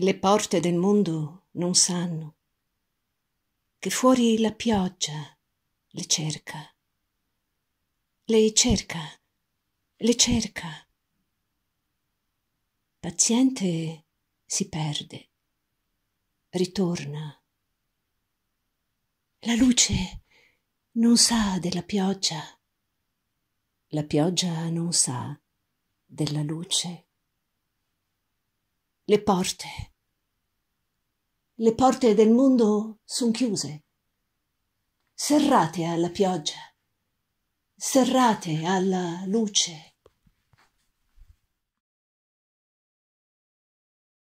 le porte del mondo non sanno che fuori la pioggia le cerca. Lei cerca, le cerca. Paziente si perde, ritorna. La luce non sa della pioggia, la pioggia non sa della luce le porte. Le porte del mondo sono chiuse, serrate alla pioggia, serrate alla luce